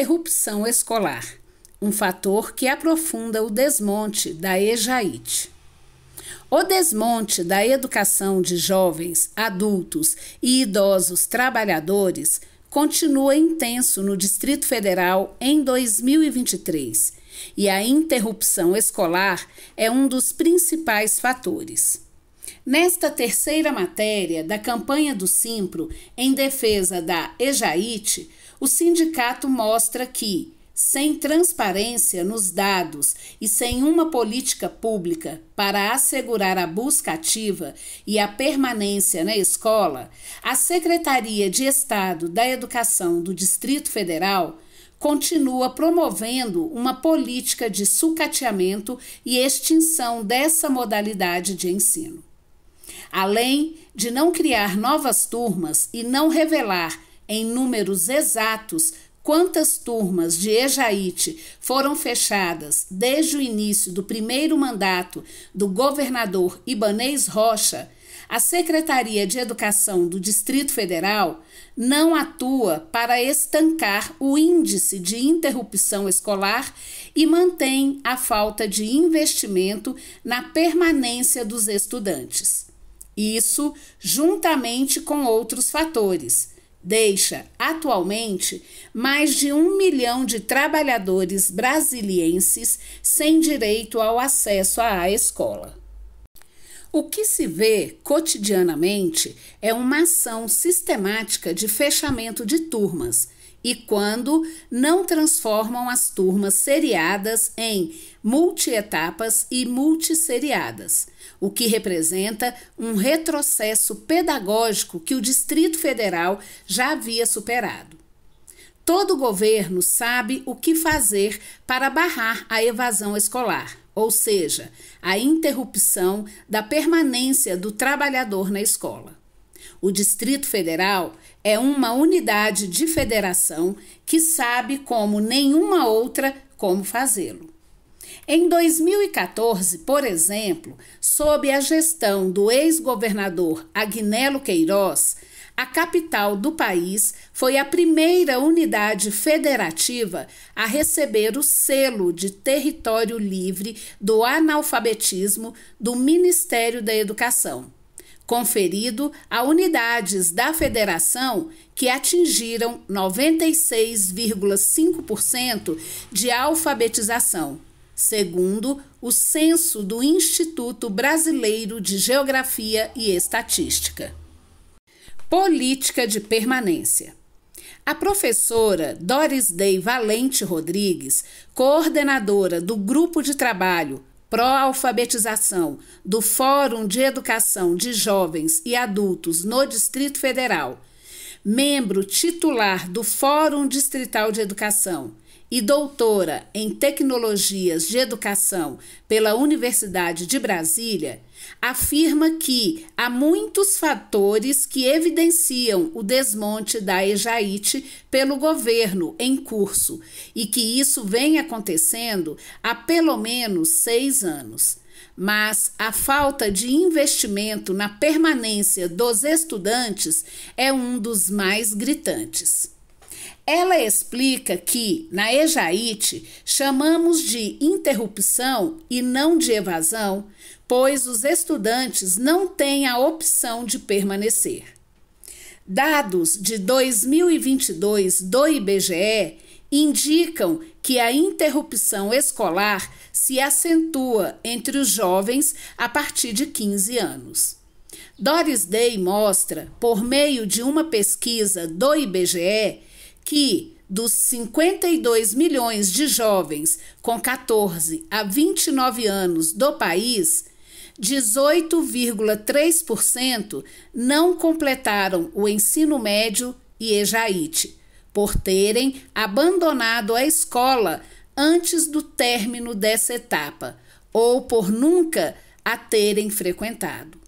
interrupção escolar, um fator que aprofunda o desmonte da EJAIT. O desmonte da educação de jovens, adultos e idosos trabalhadores continua intenso no Distrito Federal em 2023 e a interrupção escolar é um dos principais fatores. Nesta terceira matéria da campanha do Simpro em defesa da Ejaite, o sindicato mostra que, sem transparência nos dados e sem uma política pública para assegurar a busca ativa e a permanência na escola, a Secretaria de Estado da Educação do Distrito Federal continua promovendo uma política de sucateamento e extinção dessa modalidade de ensino. Além de não criar novas turmas e não revelar em números exatos quantas turmas de Ejaíte foram fechadas desde o início do primeiro mandato do governador Ibanês Rocha, a Secretaria de Educação do Distrito Federal não atua para estancar o índice de interrupção escolar e mantém a falta de investimento na permanência dos estudantes. Isso juntamente com outros fatores deixa, atualmente, mais de um milhão de trabalhadores brasilienses sem direito ao acesso à escola. O que se vê cotidianamente é uma ação sistemática de fechamento de turmas e quando não transformam as turmas seriadas em multietapas e multisseriadas, o que representa um retrocesso pedagógico que o Distrito Federal já havia superado. Todo governo sabe o que fazer para barrar a evasão escolar, ou seja, a interrupção da permanência do trabalhador na escola. O Distrito Federal é uma unidade de federação que sabe como nenhuma outra como fazê-lo. Em 2014, por exemplo, sob a gestão do ex-governador Agnello Queiroz, a capital do país foi a primeira unidade federativa a receber o selo de território livre do analfabetismo do Ministério da Educação conferido a unidades da federação que atingiram 96,5% de alfabetização, segundo o censo do Instituto Brasileiro de Geografia e Estatística. Política de permanência. A professora Doris Day Valente Rodrigues, coordenadora do Grupo de Trabalho Pró-alfabetização do Fórum de Educação de Jovens e Adultos no Distrito Federal membro titular do Fórum Distrital de Educação e doutora em Tecnologias de Educação pela Universidade de Brasília, afirma que há muitos fatores que evidenciam o desmonte da Ejaite pelo governo em curso e que isso vem acontecendo há pelo menos seis anos. Mas a falta de investimento na permanência dos estudantes é um dos mais gritantes. Ela explica que, na Ejaíte, chamamos de interrupção e não de evasão, pois os estudantes não têm a opção de permanecer. Dados de 2022 do IBGE indicam que a interrupção escolar se acentua entre os jovens a partir de 15 anos. Doris Day mostra, por meio de uma pesquisa do IBGE, que dos 52 milhões de jovens com 14 a 29 anos do país, 18,3% não completaram o ensino médio e EJAITE, por terem abandonado a escola antes do término dessa etapa ou por nunca a terem frequentado.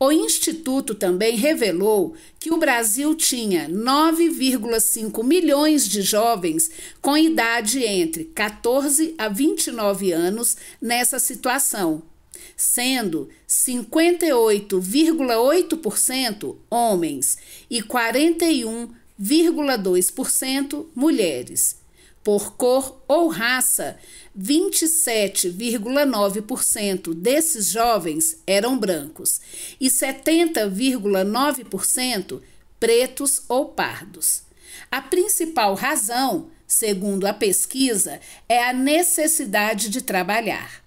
O Instituto também revelou que o Brasil tinha 9,5 milhões de jovens com idade entre 14 a 29 anos nessa situação, sendo 58,8% homens e 41,2% mulheres por cor ou raça, 27,9% desses jovens eram brancos e 70,9% pretos ou pardos. A principal razão, segundo a pesquisa, é a necessidade de trabalhar.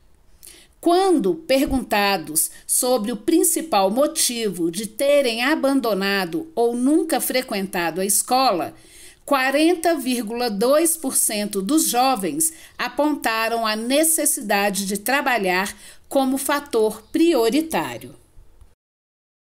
Quando perguntados sobre o principal motivo de terem abandonado ou nunca frequentado a escola, 40,2% dos jovens apontaram a necessidade de trabalhar como fator prioritário.